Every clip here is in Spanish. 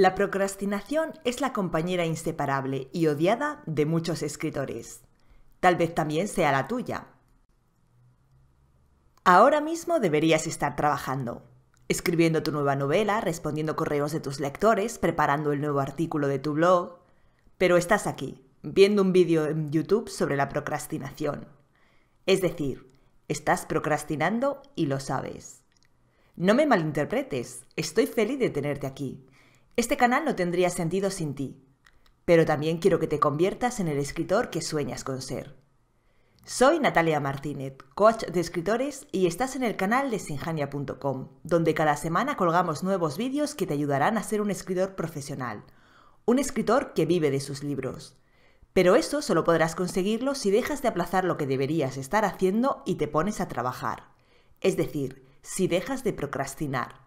La procrastinación es la compañera inseparable y odiada de muchos escritores. Tal vez también sea la tuya. Ahora mismo deberías estar trabajando, escribiendo tu nueva novela, respondiendo correos de tus lectores, preparando el nuevo artículo de tu blog, pero estás aquí, viendo un vídeo en YouTube sobre la procrastinación. Es decir, estás procrastinando y lo sabes. No me malinterpretes, estoy feliz de tenerte aquí, este canal no tendría sentido sin ti, pero también quiero que te conviertas en el escritor que sueñas con ser. Soy Natalia Martínez, coach de escritores y estás en el canal de sinjania.com, donde cada semana colgamos nuevos vídeos que te ayudarán a ser un escritor profesional, un escritor que vive de sus libros. Pero eso solo podrás conseguirlo si dejas de aplazar lo que deberías estar haciendo y te pones a trabajar. Es decir, si dejas de procrastinar.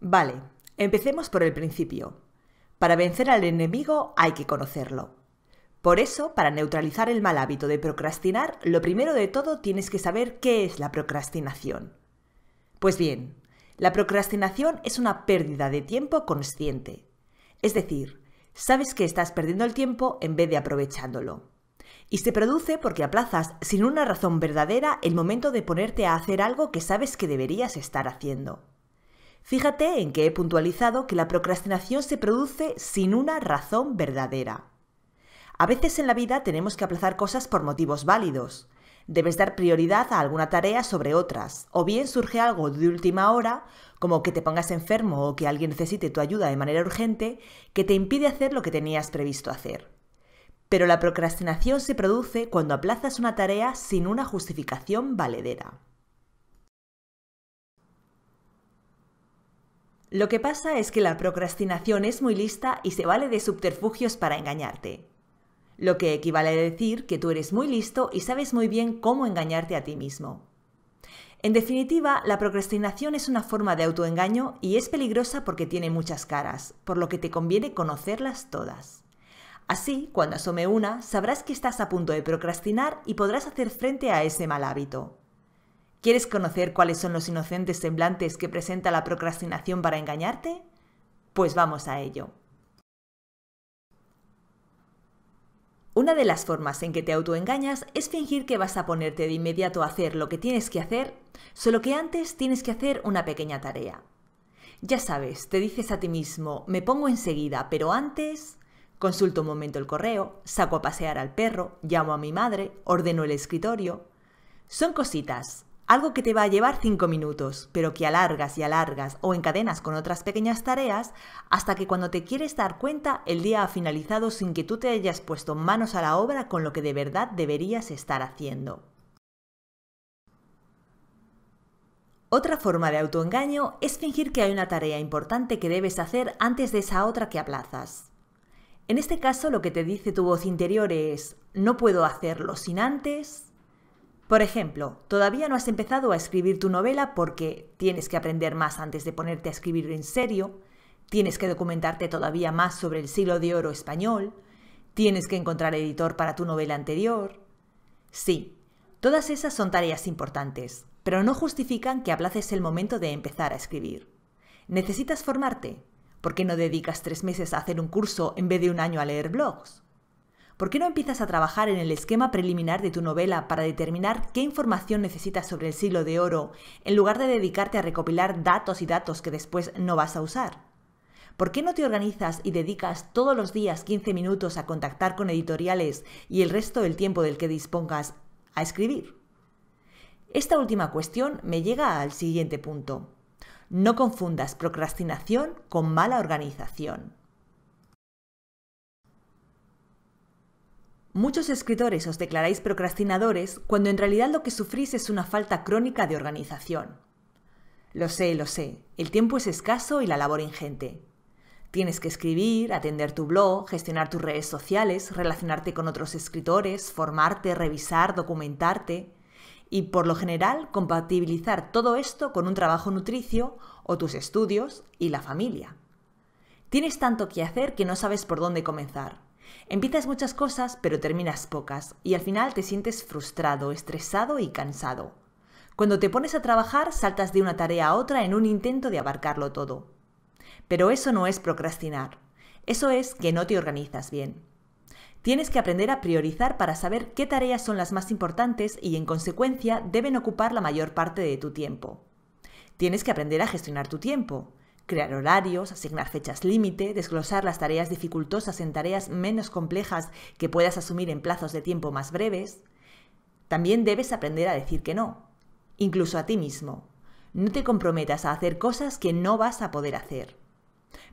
Vale, empecemos por el principio. Para vencer al enemigo hay que conocerlo. Por eso, para neutralizar el mal hábito de procrastinar, lo primero de todo tienes que saber qué es la procrastinación. Pues bien, la procrastinación es una pérdida de tiempo consciente. Es decir, sabes que estás perdiendo el tiempo en vez de aprovechándolo. Y se produce porque aplazas sin una razón verdadera el momento de ponerte a hacer algo que sabes que deberías estar haciendo. Fíjate en que he puntualizado que la procrastinación se produce sin una razón verdadera. A veces en la vida tenemos que aplazar cosas por motivos válidos. Debes dar prioridad a alguna tarea sobre otras, o bien surge algo de última hora, como que te pongas enfermo o que alguien necesite tu ayuda de manera urgente, que te impide hacer lo que tenías previsto hacer. Pero la procrastinación se produce cuando aplazas una tarea sin una justificación valedera. Lo que pasa es que la procrastinación es muy lista y se vale de subterfugios para engañarte. Lo que equivale a decir que tú eres muy listo y sabes muy bien cómo engañarte a ti mismo. En definitiva, la procrastinación es una forma de autoengaño y es peligrosa porque tiene muchas caras, por lo que te conviene conocerlas todas. Así, cuando asome una, sabrás que estás a punto de procrastinar y podrás hacer frente a ese mal hábito. ¿Quieres conocer cuáles son los inocentes semblantes que presenta la procrastinación para engañarte? Pues vamos a ello. Una de las formas en que te autoengañas es fingir que vas a ponerte de inmediato a hacer lo que tienes que hacer, solo que antes tienes que hacer una pequeña tarea. Ya sabes, te dices a ti mismo, me pongo enseguida, pero antes consulto un momento el correo, saco a pasear al perro, llamo a mi madre, ordeno el escritorio. Son cositas, algo que te va a llevar 5 minutos, pero que alargas y alargas o encadenas con otras pequeñas tareas hasta que cuando te quieres dar cuenta el día ha finalizado sin que tú te hayas puesto manos a la obra con lo que de verdad deberías estar haciendo. Otra forma de autoengaño es fingir que hay una tarea importante que debes hacer antes de esa otra que aplazas. En este caso lo que te dice tu voz interior es, no puedo hacerlo sin antes, por ejemplo, todavía no has empezado a escribir tu novela porque tienes que aprender más antes de ponerte a escribir en serio, tienes que documentarte todavía más sobre el siglo de oro español, tienes que encontrar editor para tu novela anterior. Sí, todas esas son tareas importantes, pero no justifican que aplaces el momento de empezar a escribir. ¿Necesitas formarte? ¿Por qué no dedicas tres meses a hacer un curso en vez de un año a leer blogs? ¿Por qué no empiezas a trabajar en el esquema preliminar de tu novela para determinar qué información necesitas sobre el siglo de oro, en lugar de dedicarte a recopilar datos y datos que después no vas a usar? ¿Por qué no te organizas y dedicas todos los días 15 minutos a contactar con editoriales y el resto del tiempo del que dispongas a escribir? Esta última cuestión me llega al siguiente punto. No confundas procrastinación con mala organización. Muchos escritores os declaráis procrastinadores cuando en realidad lo que sufrís es una falta crónica de organización. Lo sé, lo sé, el tiempo es escaso y la labor ingente. Tienes que escribir, atender tu blog, gestionar tus redes sociales, relacionarte con otros escritores, formarte, revisar, documentarte y por lo general compatibilizar todo esto con un trabajo nutricio o tus estudios y la familia. Tienes tanto que hacer que no sabes por dónde comenzar. Empiezas muchas cosas, pero terminas pocas, y al final te sientes frustrado, estresado y cansado. Cuando te pones a trabajar, saltas de una tarea a otra en un intento de abarcarlo todo. Pero eso no es procrastinar. Eso es que no te organizas bien. Tienes que aprender a priorizar para saber qué tareas son las más importantes y en consecuencia deben ocupar la mayor parte de tu tiempo. Tienes que aprender a gestionar tu tiempo crear horarios, asignar fechas límite, desglosar las tareas dificultosas en tareas menos complejas que puedas asumir en plazos de tiempo más breves. También debes aprender a decir que no, incluso a ti mismo. No te comprometas a hacer cosas que no vas a poder hacer.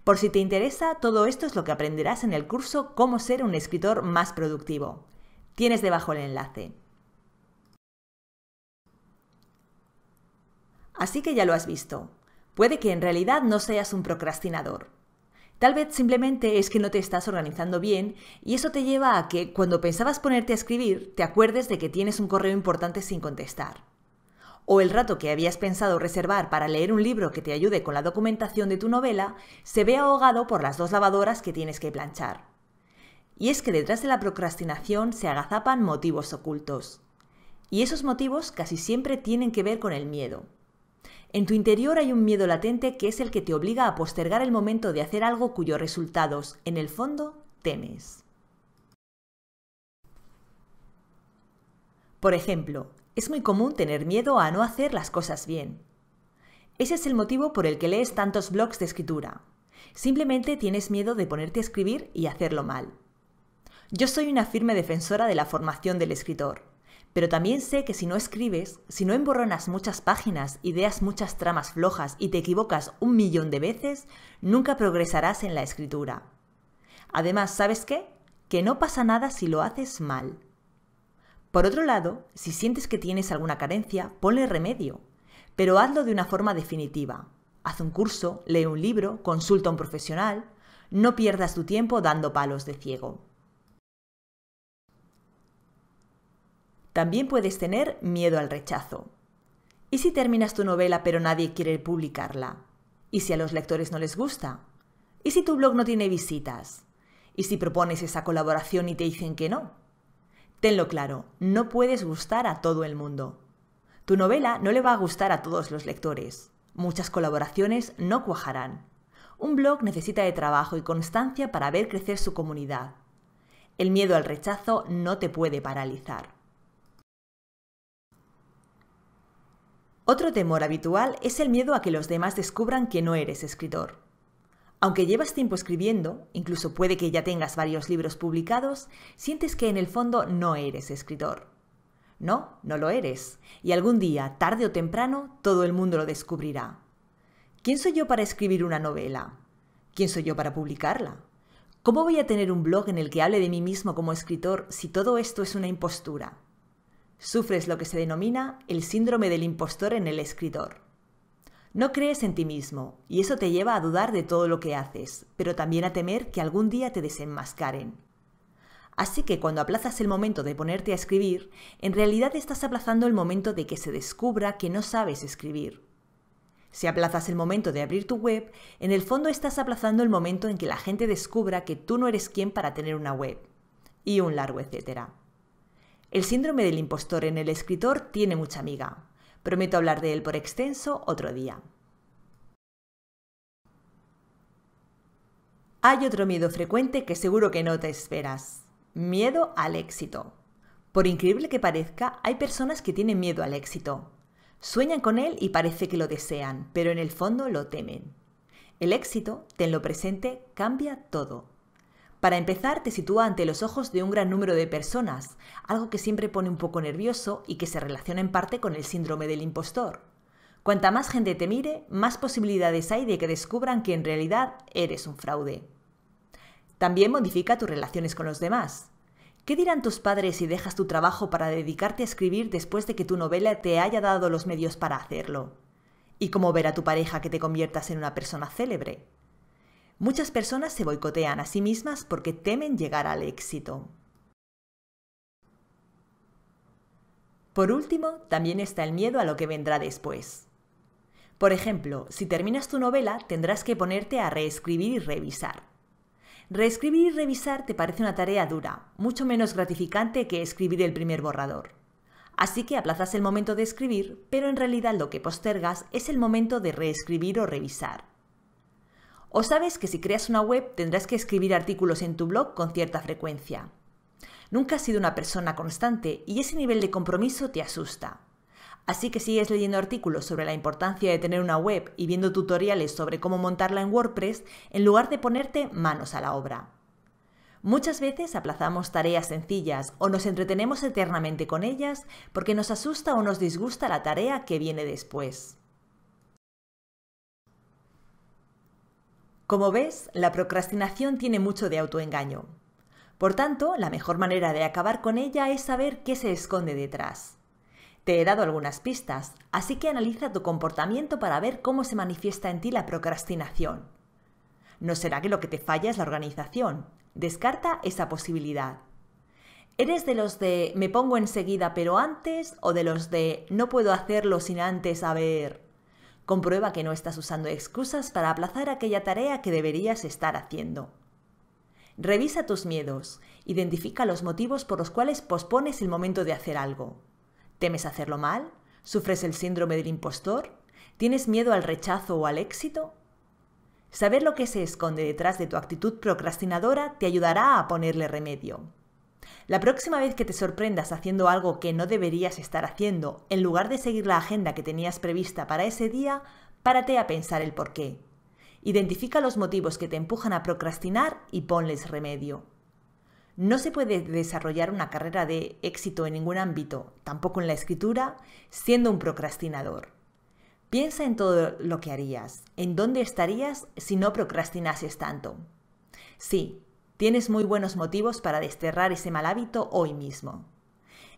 Por si te interesa, todo esto es lo que aprenderás en el curso Cómo ser un escritor más productivo. Tienes debajo el enlace. Así que ya lo has visto. Puede que en realidad no seas un procrastinador. Tal vez simplemente es que no te estás organizando bien y eso te lleva a que cuando pensabas ponerte a escribir te acuerdes de que tienes un correo importante sin contestar. O el rato que habías pensado reservar para leer un libro que te ayude con la documentación de tu novela se ve ahogado por las dos lavadoras que tienes que planchar. Y es que detrás de la procrastinación se agazapan motivos ocultos. Y esos motivos casi siempre tienen que ver con el miedo. En tu interior hay un miedo latente que es el que te obliga a postergar el momento de hacer algo cuyos resultados, en el fondo, temes. Por ejemplo, es muy común tener miedo a no hacer las cosas bien. Ese es el motivo por el que lees tantos blogs de escritura. Simplemente tienes miedo de ponerte a escribir y hacerlo mal. Yo soy una firme defensora de la formación del escritor. Pero también sé que si no escribes, si no emborronas muchas páginas, ideas muchas tramas flojas y te equivocas un millón de veces, nunca progresarás en la escritura. Además, ¿sabes qué? Que no pasa nada si lo haces mal. Por otro lado, si sientes que tienes alguna carencia, ponle remedio, pero hazlo de una forma definitiva. Haz un curso, lee un libro, consulta a un profesional, no pierdas tu tiempo dando palos de ciego. También puedes tener miedo al rechazo. ¿Y si terminas tu novela pero nadie quiere publicarla? ¿Y si a los lectores no les gusta? ¿Y si tu blog no tiene visitas? ¿Y si propones esa colaboración y te dicen que no? Tenlo claro, no puedes gustar a todo el mundo. Tu novela no le va a gustar a todos los lectores. Muchas colaboraciones no cuajarán. Un blog necesita de trabajo y constancia para ver crecer su comunidad. El miedo al rechazo no te puede paralizar. Otro temor habitual es el miedo a que los demás descubran que no eres escritor. Aunque llevas tiempo escribiendo, incluso puede que ya tengas varios libros publicados, sientes que en el fondo no eres escritor. No, no lo eres, y algún día, tarde o temprano, todo el mundo lo descubrirá. ¿Quién soy yo para escribir una novela? ¿Quién soy yo para publicarla? ¿Cómo voy a tener un blog en el que hable de mí mismo como escritor si todo esto es una impostura? Sufres lo que se denomina el síndrome del impostor en el escritor. No crees en ti mismo, y eso te lleva a dudar de todo lo que haces, pero también a temer que algún día te desenmascaren. Así que cuando aplazas el momento de ponerte a escribir, en realidad estás aplazando el momento de que se descubra que no sabes escribir. Si aplazas el momento de abrir tu web, en el fondo estás aplazando el momento en que la gente descubra que tú no eres quien para tener una web. Y un largo etcétera. El síndrome del impostor en el escritor tiene mucha amiga. Prometo hablar de él por extenso otro día. Hay otro miedo frecuente que seguro que no te esperas. Miedo al éxito. Por increíble que parezca, hay personas que tienen miedo al éxito. Sueñan con él y parece que lo desean, pero en el fondo lo temen. El éxito, tenlo presente, cambia todo. Para empezar, te sitúa ante los ojos de un gran número de personas, algo que siempre pone un poco nervioso y que se relaciona en parte con el síndrome del impostor. Cuanta más gente te mire, más posibilidades hay de que descubran que en realidad eres un fraude. También modifica tus relaciones con los demás. ¿Qué dirán tus padres si dejas tu trabajo para dedicarte a escribir después de que tu novela te haya dado los medios para hacerlo? ¿Y cómo ver a tu pareja que te conviertas en una persona célebre? Muchas personas se boicotean a sí mismas porque temen llegar al éxito. Por último, también está el miedo a lo que vendrá después. Por ejemplo, si terminas tu novela, tendrás que ponerte a reescribir y revisar. Reescribir y revisar te parece una tarea dura, mucho menos gratificante que escribir el primer borrador. Así que aplazas el momento de escribir, pero en realidad lo que postergas es el momento de reescribir o revisar. O sabes que si creas una web tendrás que escribir artículos en tu blog con cierta frecuencia. Nunca has sido una persona constante y ese nivel de compromiso te asusta. Así que sigues leyendo artículos sobre la importancia de tener una web y viendo tutoriales sobre cómo montarla en WordPress en lugar de ponerte manos a la obra. Muchas veces aplazamos tareas sencillas o nos entretenemos eternamente con ellas porque nos asusta o nos disgusta la tarea que viene después. Como ves, la procrastinación tiene mucho de autoengaño. Por tanto, la mejor manera de acabar con ella es saber qué se esconde detrás. Te he dado algunas pistas, así que analiza tu comportamiento para ver cómo se manifiesta en ti la procrastinación. No será que lo que te falla es la organización. Descarta esa posibilidad. ¿Eres de los de me pongo enseguida pero antes o de los de no puedo hacerlo sin antes haber... Comprueba que no estás usando excusas para aplazar aquella tarea que deberías estar haciendo. Revisa tus miedos. Identifica los motivos por los cuales pospones el momento de hacer algo. ¿Temes hacerlo mal? ¿Sufres el síndrome del impostor? ¿Tienes miedo al rechazo o al éxito? Saber lo que se esconde detrás de tu actitud procrastinadora te ayudará a ponerle remedio. La próxima vez que te sorprendas haciendo algo que no deberías estar haciendo, en lugar de seguir la agenda que tenías prevista para ese día, párate a pensar el porqué. Identifica los motivos que te empujan a procrastinar y ponles remedio. No se puede desarrollar una carrera de éxito en ningún ámbito, tampoco en la escritura, siendo un procrastinador. Piensa en todo lo que harías, en dónde estarías si no procrastinases tanto. Sí, Tienes muy buenos motivos para desterrar ese mal hábito hoy mismo.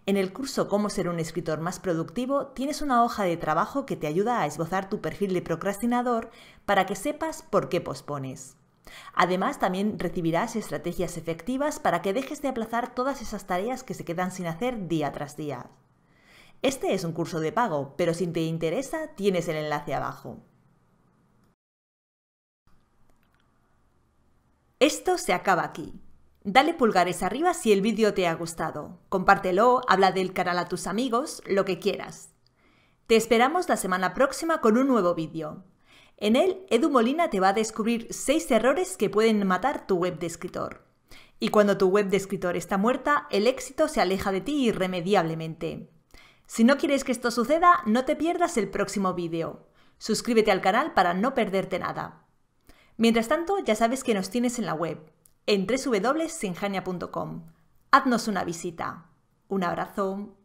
En el curso Cómo ser un escritor más productivo tienes una hoja de trabajo que te ayuda a esbozar tu perfil de procrastinador para que sepas por qué pospones. Además, también recibirás estrategias efectivas para que dejes de aplazar todas esas tareas que se quedan sin hacer día tras día. Este es un curso de pago, pero si te interesa, tienes el enlace abajo. Esto se acaba aquí. Dale pulgares arriba si el vídeo te ha gustado. Compártelo, habla del canal a tus amigos, lo que quieras. Te esperamos la semana próxima con un nuevo vídeo. En él, Edu Molina te va a descubrir 6 errores que pueden matar tu web de escritor. Y cuando tu web de escritor está muerta, el éxito se aleja de ti irremediablemente. Si no quieres que esto suceda, no te pierdas el próximo vídeo. Suscríbete al canal para no perderte nada. Mientras tanto, ya sabes que nos tienes en la web, en www.sinjania.com. Haznos una visita. Un abrazo.